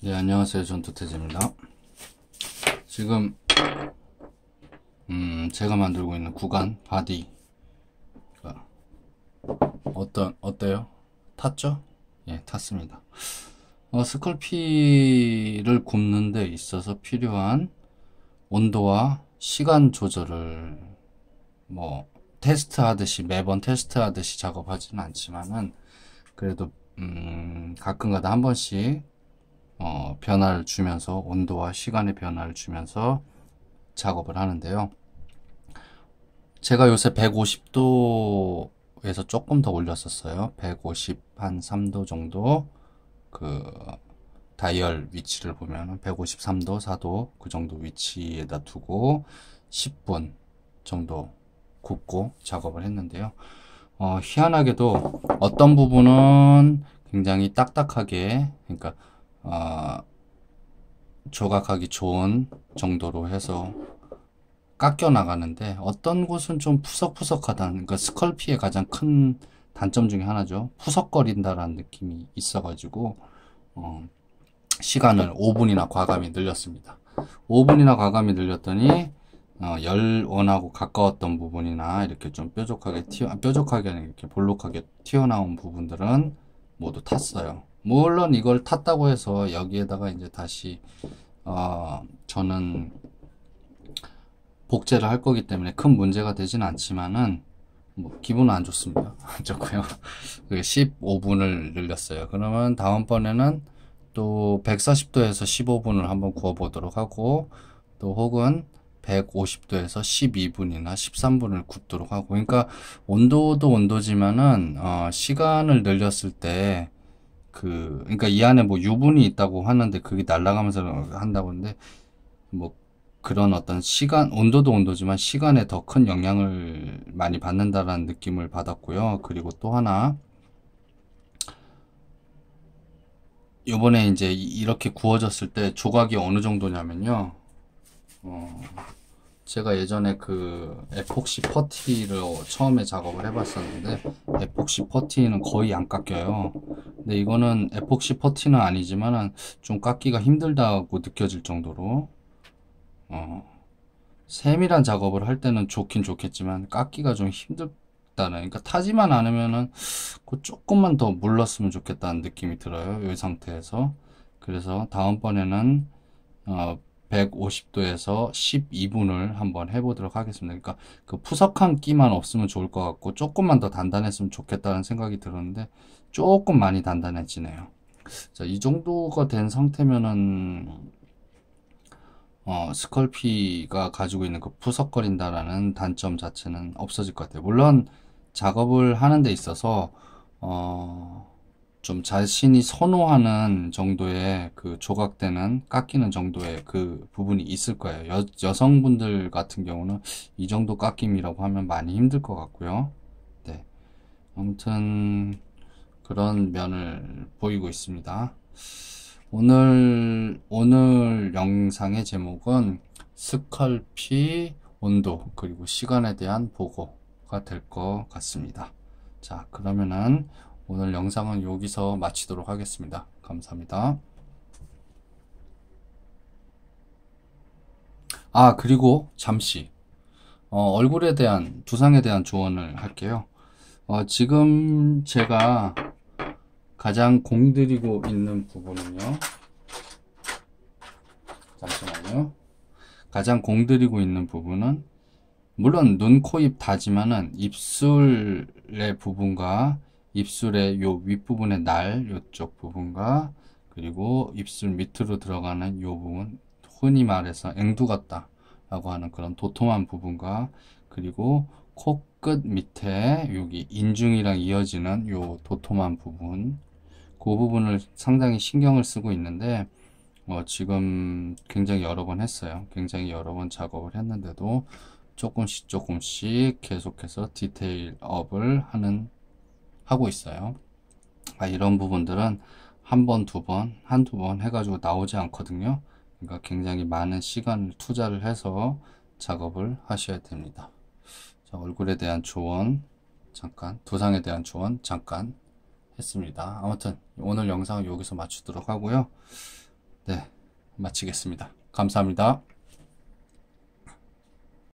네 안녕하세요 전투태재입니다 지금 음 제가 만들고 있는 구간 바디 아, 어떤 어때요 탔죠 예 탔습니다 어, 스컬피를 굽는 데 있어서 필요한 온도와 시간 조절을 뭐 테스트 하듯이 매번 테스트 하듯이 작업하지는 않지만은 그래도 음 가끔가다 한 번씩 어, 변화를 주면서 온도와 시간의 변화를 주면서 작업을 하는데요. 제가 요새 150도에서 조금 더 올렸었어요. 150 한 3도 정도 그 다이얼 위치를 보면 153도, 4도 그 정도 위치에다 두고 10분 정도 굽고 작업을 했는데요. 어, 희한하게도 어떤 부분은 굉장히 딱딱하게 그러니까 아, 조각하기 좋은 정도로 해서 깎여 나가는데 어떤 곳은 좀 푸석푸석하다 그러니까 스컬피의 가장 큰 단점 중에 하나죠 푸석거린다라는 느낌이 있어가지고 어, 시간을 5분이나 과감히 늘렸습니다 5분이나 과감히 늘렸더니 어, 열원하고 가까웠던 부분이나 이렇게 좀 뾰족하게 튀어 뾰족하게 이렇게 볼록하게 튀어나온 부분들은 모두 탔어요 물론 이걸 탔다고 해서 여기에다가 이제 다시 어 저는 복제를 할 거기 때문에 큰 문제가 되진 않지만은 뭐 기분은 안 좋습니다. 안 좋고요. 15분을 늘렸어요. 그러면 다음번에는 또 140도에서 15분을 한번 구워보도록 하고 또 혹은 150도에서 12분이나 13분을 굽도록 하고 그러니까 온도도 온도지만은 어 시간을 늘렸을 때그 그러니까 이 안에 뭐 유분이 있다고 하는데 그게 날아가면서 한다고 하는데 뭐 그런 어떤 시간 온도도 온도지만 시간에 더 큰 영향을 많이 받는다라는 느낌을 받았고요. 그리고 또 하나 요번에 이제 이렇게 구워졌을 때 조각이 어느 정도냐면요. 어, 제가 예전에 그 에폭시 퍼티를 처음에 작업을 해봤었는데 에폭시 퍼티는 거의 안 깎여요. 근데 이거는 에폭시 퍼티는 아니지만 좀 깎기가 힘들다고 느껴질 정도로 어, 세밀한 작업을 할 때는 좋긴 좋겠지만 깎기가 좀 힘들다는 그러니까 타지만 않으면은 그 조금만 더 물렀으면 좋겠다는 느낌이 들어요 이 상태에서 그래서 다음번에는 어, 150도에서 12분을 한번 해보도록 하겠습니다. 그러니까 그 푸석한 끼만 없으면 좋을 것 같고 조금만 더 단단했으면 좋겠다는 생각이 들었는데 조금 많이 단단해지네요. 자, 이 정도가 된 상태면은 어, 스컬피가 가지고 있는 그 푸석거린다라는 단점 자체는 없어질 것 같아요. 물론 작업을 하는 데 있어서 어, 좀 자신이 선호하는 정도의 그 조각되는 깎이는 정도의 그 부분이 있을 거예요. 여, 여성분들 같은 경우는 이 정도 깎임이라고 하면 많이 힘들 것 같고요. 네. 아무튼 그런 면을 보이고 있습니다. 오늘 오늘 영상의 제목은 스컬피 온도 그리고 시간에 대한 보고가 될 것 같습니다. 자, 그러면은 오늘 영상은 여기서 마치도록 하겠습니다. 감사합니다. 아 그리고 잠시 어, 얼굴에 대한 두상에 대한 조언을 할게요. 어, 지금 제가 가장 공들이고 있는 부분은요. 잠시만요. 가장 공들이고 있는 부분은 물론 눈, 코, 입 다지만은 입술의 부분과 입술의 요 윗부분의 날 요쪽 부분과 그리고 입술 밑으로 들어가는 요 부분 흔히 말해서 앵두 같다 라고 하는 그런 도톰한 부분과 그리고 코끝 밑에 여기 인중이랑 이어지는 요 도톰한 부분 그 부분을 상당히 신경을 쓰고 있는데 어, 지금 굉장히 여러 번 했어요 굉장히 여러 번 작업을 했는데도 조금씩 조금씩 계속해서 디테일 업을 하는 하고 있어요. 아, 이런 부분들은 한 번, 두 번, 한 두 번 해가지고 나오지 않거든요. 그러니까 굉장히 많은 시간을 투자를 해서 작업을 하셔야 됩니다. 자, 얼굴에 대한 조언 잠깐, 두상에 대한 조언 잠깐 했습니다. 아무튼 오늘 영상은 여기서 마치도록 하고요. 네, 마치겠습니다. 감사합니다.